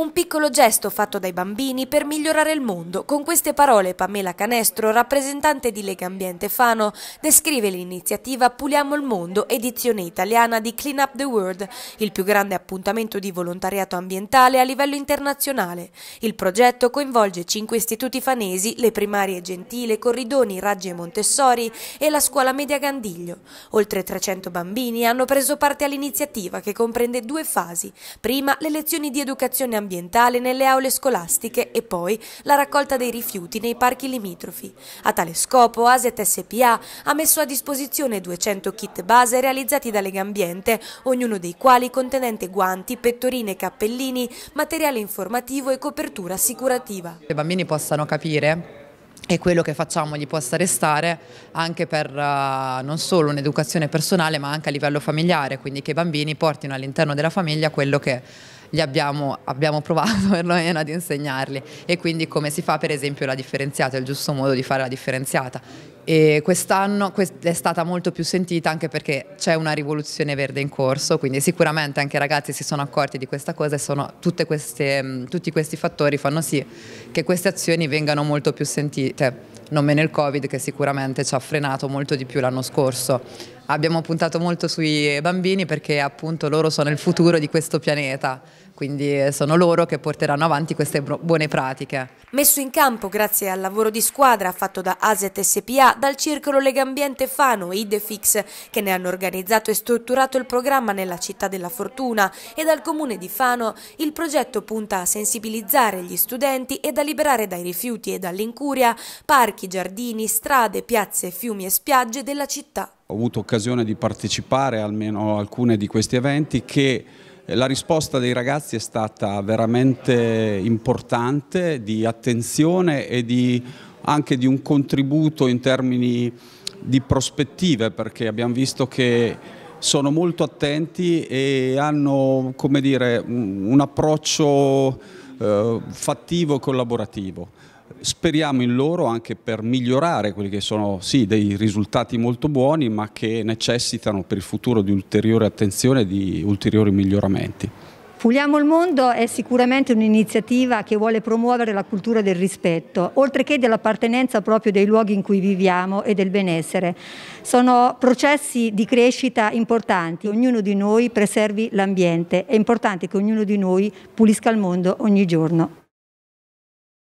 Un piccolo gesto fatto dai bambini per migliorare il mondo. Con queste parole Pamela Canestro, rappresentante di Lega Ambiente Fano, descrive l'iniziativa Puliamo il Mondo, edizione italiana di Clean Up the World, il più grande appuntamento di volontariato ambientale a livello internazionale. Il progetto coinvolge cinque istituti fanesi, le primarie Gentile, Corridoni, Raggi e Montessori e la scuola media Gandiglio. Oltre 300 bambini hanno preso parte all'iniziativa che comprende due fasi. Prima le lezioni di educazione ambientale ambientale nelle aule scolastiche e poi la raccolta dei rifiuti nei parchi limitrofi. A tale scopo ASET SPA ha messo a disposizione 200 kit base realizzati da Legambiente, ognuno dei quali contenente guanti, pettorine, cappellini, materiale informativo e copertura assicurativa. I bambini possano capire e quello che facciamo gli possa restare anche per uh, non solo un'educazione personale ma anche a livello familiare, quindi che i bambini portino all'interno della famiglia quello che abbiamo, abbiamo, provato perlomeno ad insegnarli e quindi come si fa per esempio la differenziata, il giusto modo di fare la differenziata. Quest'anno è stata molto più sentita anche perché c'è una rivoluzione verde in corso, quindi sicuramente anche i ragazzi si sono accorti di questa cosa e sono, queste, tutti questi fattori fanno sì che queste azioni vengano molto più sentite, non meno il Covid che sicuramente ci ha frenato molto di più l'anno scorso abbiamo puntato molto sui bambini perché appunto loro sono il futuro di questo pianeta, quindi eh, sono loro che porteranno avanti queste buone pratiche. Messo in campo grazie al lavoro di squadra fatto da ASET SPA, dal Circolo Legambiente Fano e IDEFIX che ne hanno organizzato e strutturato il programma nella città della fortuna e dal comune di Fano, il progetto punta a sensibilizzare gli studenti ed a liberare dai rifiuti e dall'incuria parchi, giardini, strade, piazze, fiumi e spiagge della città ho avuto occasione di partecipare almeno a alcuni di questi eventi che eh, la risposta dei ragazzi è stata veramente importante di attenzione e di, anche di un contributo in termini di prospettive perché abbiamo visto che sono molto attenti e hanno dire, un, un approccio eh, fattivo e collaborativo. Speriamo in loro anche per migliorare quelli che sono sì, dei risultati molto buoni ma che necessitano per il futuro di ulteriore attenzione e di ulteriori miglioramenti. Puliamo il mondo è sicuramente un'iniziativa che vuole promuovere la cultura del rispetto, oltre che dell'appartenenza proprio dei luoghi in cui viviamo e del benessere. Sono processi di crescita importanti, ognuno di noi preservi l'ambiente, è importante che ognuno di noi pulisca il mondo ogni giorno.